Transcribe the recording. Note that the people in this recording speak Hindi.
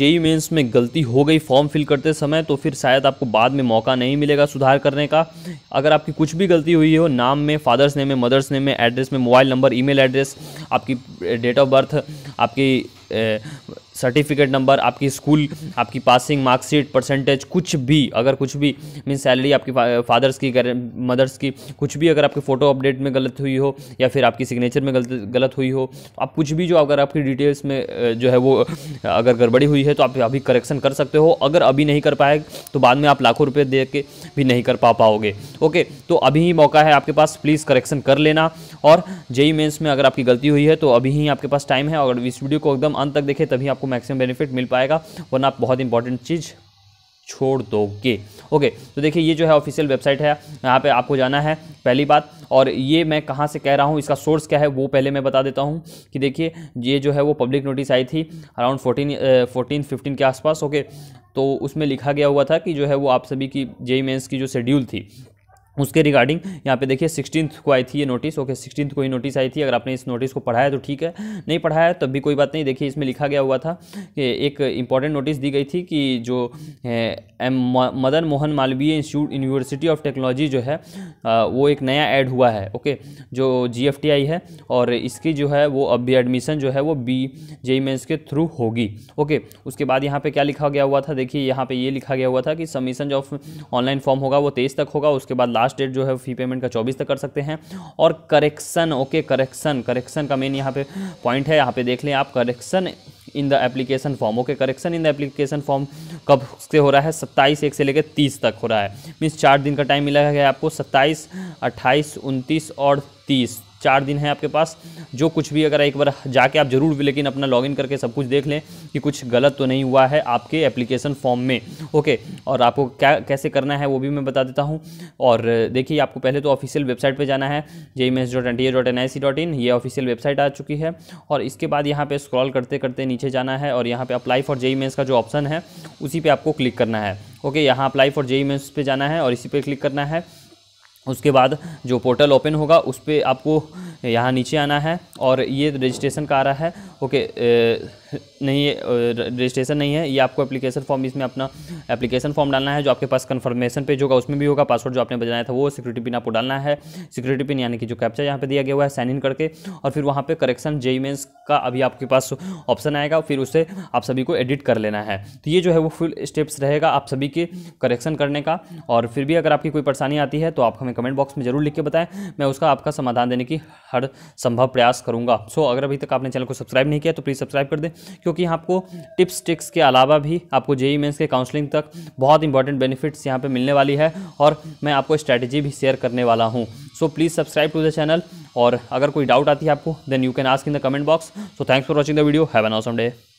जेई मेंस में गलती हो गई फॉर्म फिल करते समय तो फिर शायद आपको बाद में मौका नहीं मिलेगा सुधार करने का अगर आपकी कुछ भी गलती हुई हो नाम में फादर्स नेम में मदर्स नेम में एड्रेस में मोबाइल नंबर ईमेल एड्रेस आपकी डेट ऑफ बर्थ आपकी ए, सर्टिफिकेट नंबर आपकी स्कूल आपकी पासिंग मार्कशीट परसेंटेज कुछ भी अगर कुछ भी मीन सैलरी आपकी फादर्स की मदर्स की कुछ भी अगर आपके फ़ोटो अपडेट में गलत हुई हो या फिर आपकी सिग्नेचर में गलत गलत हुई हो तो आप कुछ भी जो अगर आपकी डिटेल्स में जो है वो अगर गड़बड़ी हुई है तो आप अभी करेक्शन कर सकते हो अगर अभी नहीं कर पाए तो बाद में आप लाखों रुपये दे के भी नहीं कर पा पाओगे ओके तो अभी ही मौका है आपके पास प्लीज़ करेक्शन कर लेना और जेई मेन्स में अगर आपकी गलती हुई है तो अभी ही आपके पास टाइम है और इस वीडियो को एकदम अंत तक देखें तभी आपको मैक्सिमम बेनिफिट मिल पाएगा वरना आप बहुत इंपॉर्टेंट चीज़ छोड़ दोगे ओके तो देखिए ये जो है ऑफिशियल वेबसाइट है यहाँ पे आपको जाना है पहली बात और ये मैं कहाँ से कह रहा हूँ इसका सोर्स क्या है वो पहले मैं बता देता हूँ कि देखिए ये जो है वो पब्लिक नोटिस आई थी अराउंड फोर्टीन फोर्टीन फिफ्टीन के आसपास ओके तो उसमें लिखा गया हुआ था कि जो है वो आप सभी की जेई मेन्स की जो शेड्यूल थी उसके रिगार्डिंग यहाँ पे देखिए सिक्सटीन को आई थी ये नोटिस ओके सिक्सटीन को ही नोटिस आई थी अगर आपने इस नोटिस को पढ़ाया तो ठीक है नहीं पढ़ाया तब भी कोई बात नहीं देखिए इसमें लिखा गया हुआ था कि एक इंपॉर्टेंट नोटिस दी गई थी कि जो M Madan Mohan Malaviya institute university of technology जो है वो एक नया ऐड हुआ है ओके जो जी है और इसकी जो है वो अब एडमिशन जो है वो बी जेई मेन्स के थ्रू होगी ओके उसके बाद यहाँ पर क्या लिखा गया हुआ था देखिए यहाँ पर ये लिखा गया हुआ था कि सबमिशन जो ऑनलाइन फॉर्म होगा वो तेईस तक होगा उसके बाद लास्ट लास्ट डेट जो है फ़ी पेमेंट का चौबीस तक कर सकते हैं और करेक्शन ओके करेक्शन करेक्शन का मेन यहाँ पे पॉइंट है यहाँ पे देख लें आप correction in the application form okay correction in the application form कब से हो रहा है सत्ताईस एक से लेकर तीस तक हो रहा है मीन्स चार दिन का टाइम मिला है आपको सत्ताईस अट्ठाईस उनतीस और तीस चार दिन है आपके पास जो कुछ भी अगर एक बार जाके आप जरूर भी लेकिन अपना लॉगिन करके सब कुछ देख लें कि कुछ गलत तो नहीं हुआ है आपके एप्लीकेशन फॉर्म में ओके और आपको क्या कैसे करना है वो भी मैं बता देता हूँ और देखिए आपको पहले तो ऑफिशियल वेबसाइट पर जाना है J M S dot N T A dot N I C dot in ये ऑफिशियल वेबसाइट आ चुकी है और इसके बाद यहाँ पर स्क्रॉल करते करते नीचे जाना है और यहाँ पर apply for J E S का जो ऑप्शन है उसी पर आपको क्लिक करना है ओके यहाँ apply for J E mains पे जाना है और इसी पर क्लिक करना है उसके बाद जो पोर्टल ओपन होगा उस पर आपको यहाँ नीचे आना है और ये रजिस्ट्रेशन का आ रहा है ओके नहीं ये रजिस्ट्रेशन नहीं है ये आपको एप्लीकेशन फॉर्म इसमें अपना एप्लीकेशन फॉर्म डालना है जो आपके पास कन्फर्मेशन पेज होगा उसमें भी होगा पासवर्ड जो आपने बजाया था वो सिक्योरिटी पिन आपको डालना है सिक्योरिटी पिन यानी कि जो कैप्चा यहाँ पे दिया गया हुआ है साइन इन करके और फिर वहाँ पर करेक्शन जेई मेन्स का अभी आपके पास ऑप्शन आएगा फिर उसे आप सभी को एडिट कर लेना है तो ये जो है वो फुल स्टेप्स रहेगा आप सभी के करेक्शन करने का और फिर भी अगर आपकी कोई परेशानी आती है तो आप हमें कमेंट बॉक्स में ज़रूर लिख के बताएं मैं उसका आपका समाधान देने की हर संभव प्रयास करूँगा सो so, अगर अभी तक आपने चैनल को सब्सक्राइब नहीं किया तो प्लीज़ सब्सक्राइब कर दें क्योंकि यहाँ आपको टिप्स ट्रिक्स के अलावा भी आपको जेई मेन्स e के काउंसलिंग तक बहुत इंपॉर्टेंट बेनिफिट्स यहाँ पर मिलने वाली है और मैं आपको स्ट्रैटेजी भी शेयर करने वाला हूँ so please subscribe to the channel और अगर कोई डाउट आती है आपको then you can ask in the comment box so thanks for watching the video have an awesome day